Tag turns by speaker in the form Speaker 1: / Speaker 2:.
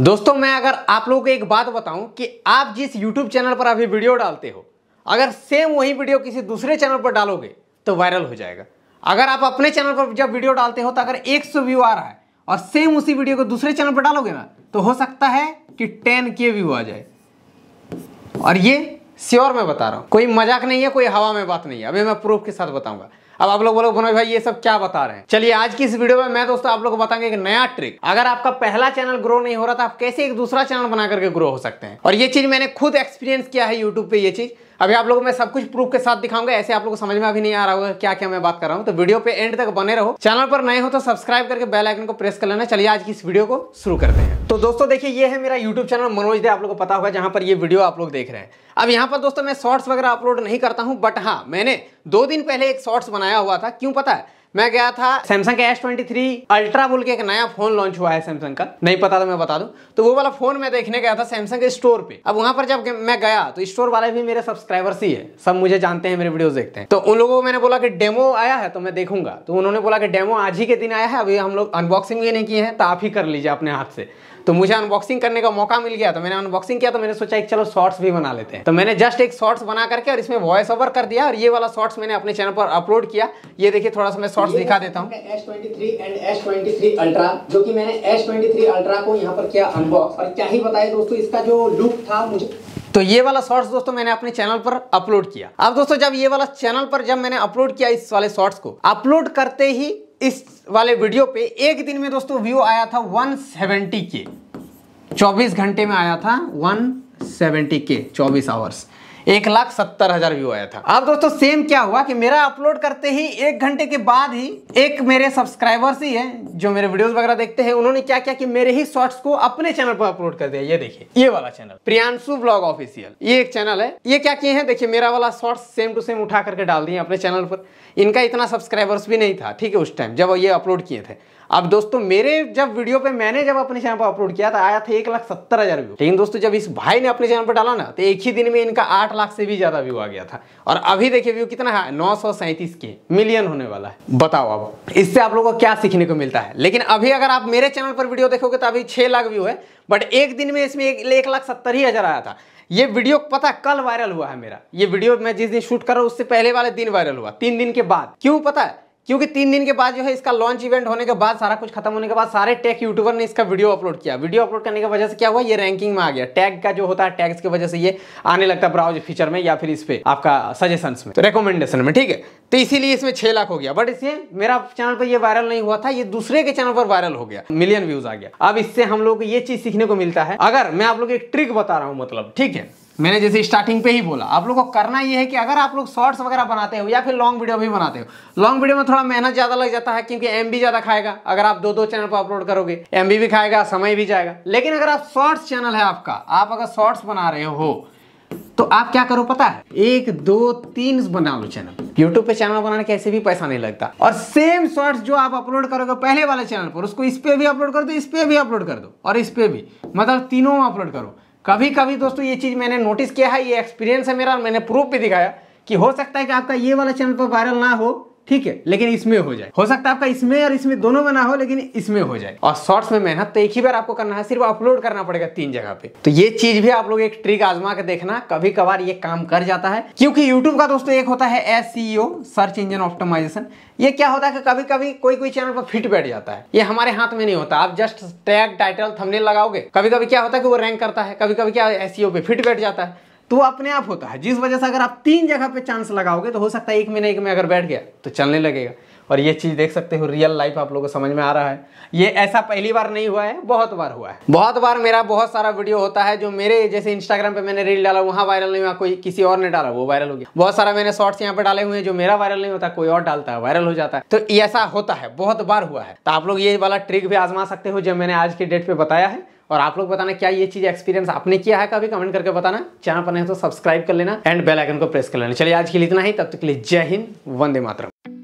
Speaker 1: दोस्तों मैं अगर आप लोगों को एक बात बताऊं कि आप जिस YouTube चैनल पर अभी वीडियो डालते हो अगर सेम वही वीडियो किसी दूसरे चैनल पर डालोगे तो वायरल हो जाएगा अगर आप अपने चैनल पर जब वीडियो डालते हो तो अगर 100 व्यू आ रहा है और सेम उसी वीडियो को दूसरे चैनल पर डालोगे ना तो हो सकता है कि टेन के व्यू आ जाए और ये श्योर मैं बता रहा हूँ कोई मजाक नहीं है कोई हवा में बात नहीं है अभी मैं प्रूफ के साथ बताऊँगा अब आप लोग बोलो मनोज भाई ये सब क्या बता रहे हैं चलिए आज की इस वीडियो में मैं दोस्तों आप लोग को बताऊंगा एक नया ट्रिक अगर आपका पहला चैनल ग्रो नहीं हो रहा था तो आप कैसे एक दूसरा चैनल बना करके ग्रो हो सकते हैं और ये चीज मैंने खुद एक्सपीरियंस किया है यूट्यूब पे ये चीज अभी आप लोगों मैं सब कुछ प्रूफ के साथ दिखाऊंगा ऐसे आप लोगों को समझ में अभी नहीं आ रहा होगा क्या क्या मैं बात कर रहा हूँ तो वीडियो पे एंड तक बने रहो चैनल पर नए हो तो सब्सक्राइब करके बेल आइकन को प्रेस कर लेना चलिए आज की इस वीडियो को शुरू करते हैं तो दोस्तों देखिए ये है मेरा यूट्यूब चैनल मनोज दे आप लोग को पता होगा जहां पर ये वीडियो आप लोग देख रहे हैं अब यहाँ पर दोस्तों मैं शॉर्ट्स वगैरह अपलोड नहीं करता हूँ बट हाँ मैंने दो दिन पहले एक शॉर्ट्स बनाया हुआ था क्यों पता है मैं गया था Samsung S twenty three ultra बोल के एक नया फोन लॉन्च हुआ है सैमसंग का नहीं पता तो मैं बता दूं तो वो वाला फोन मैं देखने गया था सैमसंग के स्टोर पे अब वहां पर जब मैं गया तो स्टोर वाले भी मेरे सब्सक्राइबर्स ही है सब मुझे जानते हैं मेरे वीडियो देखते हैं तो उन लोगों को मैंने बोला कि डेमो आया है तो मैं देखूंगा तो उन्होंने बोला कि डेमो आज ही के दिन आया है अभी हम लोग अनबॉक्सिंग भी नहीं किए हैं तो आप ही कर लीजिए अपने हाथ से तो मुझे अनबॉक्सिंग करने का मौका मिल गया तो मैंने अनबॉक्सिंग किया तो मैंने सोचा एक चलो शॉर्ट्स भी बना लेते हैं तो मैंने जस्ट एक शॉर्ट्स बना करके और इसमें वॉइस ओवर कर दिया और ये वाला शॉर्ट्स मैंने अपने चैनल पर अपलोड किया ये देखिए थोड़ा सा मैं शॉर्ट्स दिखा देता हूँ S twenty and S twenty ultra जो की मैंने एस ट्वेंटी अल्ट्रा को यहाँ पर किया अनबॉक्स और क्या ही बताया दोस्तों इसका जो लुक था मुझे तो ये वाला शॉर्ट्स दोस्तों मैंने अपने चैनल पर अपलोड किया अब दोस्तों जब ये वाला चैनल पर जब मैंने अपलोड किया इस वाले शॉर्ट्स को अपलोड करते ही इस वाले वीडियो पे एक दिन में दोस्तों व्यू आया था 170 के 24 घंटे में आया था 170 के 24 आवर्स एक लाख सत्तर हजार व्यू आया था अब दोस्तों सेम क्या हुआ कि मेरा अपलोड करते ही एक घंटे के बाद ही एक मेरे सब्सक्राइबर्स ही है जो मेरे वीडियोस वगैरह देखते हैं उन्होंने क्या किया कि मेरे ही शॉर्ट्स को अपने चैनल पर अपलोड कर दिया ये देखिए ये वाला चैनल प्रियांशु ब्लॉग ऑफिशियल ये एक चैनल है ये क्या किए हैं देखिए मेरा वाला शॉर्ट्स सेम टू सेम उठा करके डाल दिए अपने चैनल पर इनका इतना सब्सक्राइबर्स भी नहीं था ठीक है उस टाइम जब ये अपलोड किए थे अब दोस्तों मेरे जब वीडियो पे मैंने जब अपने चैनल पर अपलोड किया था आया था एक लाख सत्तर हजार व्यू लेकिन दोस्तों जब इस भाई ने अपने चैनल पर डाला ना तो एक ही दिन में इनका आठ लाख से भी ज्यादा व्यू आ गया था और अभी देखिए व्यू कितना है नौ सौ सैंतीस के मिलियन होने वाला है बताओ अब इससे आप लोगों को क्या सीखने को मिलता है लेकिन अभी अगर आप मेरे चैनल पर वीडियो देखोगे तो अभी छह लाख व्यू है बट एक दिन में इसमें एक लाख सत्तर ही हजार आया था ये वीडियो पता कल वायरल हुआ है मेरा ये वीडियो मैं जिस दिन शूट कर रहा हूँ उससे पहले वाले दिन वायरल हुआ तीन दिन के बाद क्यों पता है क्योंकि तीन दिन के बाद जो है इसका लॉन्च इवेंट होने के बाद सारा कुछ खत्म होने के बाद सारे टैग यूट्यूबर ने इसका वीडियो अपलोड किया वीडियो अपलोड करने की वजह से क्या हुआ ये रैंकिंग में आ गया टैग का जो होता है टैग्स की वजह से ये आने लगता है ब्राउज फीचर में या फिर इस पर आपका सजेशन में तो रिकमेंडेशन में ठीक है तो इसीलिए इसमें छह लाख हो गया बट इसे मेरा चैनल पर यह वायरल नहीं हुआ था ये दूसरे के चैनल पर वायरल हो गया मिलियन व्यूज आ गया अब इससे हम लोग को ये चीज सीखने को मिलता है अगर मैं आप लोग एक ट्रिक बता रहा हूँ मतलब ठीक है मैंने जैसे स्टार्टिंग पे ही बोला आप लोग को करना ये है कि अगर आप लोग शॉर्ट्स वगैरह बनाते हो या फिर लॉन्ग वीडियो भी बनाते हो लॉन्ग वीडियो में थोड़ा मेहनत ज़्यादा लग जाता है क्योंकि एम ज़्यादा खाएगा अगर आप दो दो चैनल पर अपलोड करोगे एम भी खाएगा समय भी जाएगा लेकिन अगर आप शॉर्ट्स चैनल है आपका आप अगर शॉर्ट्स बना रहे हो तो आप क्या करो पता है एक दो तीन बना लो चैनल यूट्यूब पे चैनल बनाने कैसे भी पैसा नहीं लगता और सेम शॉर्ट्स जो आप अपलोड करोगे पहले वाले चैनल पर उसको इस पे भी अपलोड कर दो इस पे भी अपलोड कर दो और इस पे भी मतलब तीनों अपलोड करो कभी कभी दोस्तों ये चीज़ मैंने नोटिस किया है ये एक्सपीरियंस है मेरा मैंने प्रूफ भी दिखाया कि हो सकता है कि आपका ये वाला चैनल पर वायरल ना हो ठीक है लेकिन इसमें हो जाए हो सकता है आपका इसमें और इसमें दोनों में ना हो लेकिन इसमें हो जाए और शॉर्ट्स में मेहनत तो एक ही बार आपको करना है सिर्फ अपलोड करना पड़ेगा तीन जगह पे तो ये चीज भी आप लोग एक ट्रिक आजमा के देखना कभी कभार ये काम कर जाता है क्योंकि यूट्यूब का दोस्तों एक होता है एस सर्च इंजन ऑप्टोमाइजेशन ये क्या होता है कि कभी कभी कोई कोई चैनल पर फिट बैठ जाता है ये हमारे हाथ में नहीं होता आप जस्ट टैग टाइटल थमने लगाओगे कभी कभी क्या होता है कि वो रैंक करता है कभी कभी क्या एस e पे फिट बैठ जाता है तो अपने आप होता है जिस वजह से अगर आप तीन जगह पे चांस लगाओगे तो हो सकता है एक महीने एक में अगर बैठ गया तो चलने लगेगा और ये चीज़ देख सकते हो रियल लाइफ आप लोगों को समझ में आ रहा है ये ऐसा पहली बार नहीं हुआ है बहुत बार हुआ है बहुत बार मेरा बहुत सारा वीडियो होता है जो मेरे जैसे इंस्टाग्राम पे मैंने रील डाला वहाँ वायरल नहीं हुआ कोई किसी और ने डाला वो वायरल हो गया बहुत सारा मैंने शॉर्ट्स यहाँ पे डाले हुए हैं जो मेरा वायरल नहीं होता कोई और डालता है वायरल हो जाता है तो ऐसा होता है बहुत बार हुआ है तो आप लोग ये वाला ट्रिक भी आजमा सकते हो जो मैंने आज के डेट पर बताया है और आप लोग बताना क्या ये चीज़ एक्सपीरियंस आपने किया है कभी कमेंट करके बताना चैनल पर नहीं तो सब्सक्राइब कर लेना एंड बेल आइकन को प्रेस कर लेना चलिए आज के लिए इतना ही तब तक के लिए जय हिंद वंदे मातरम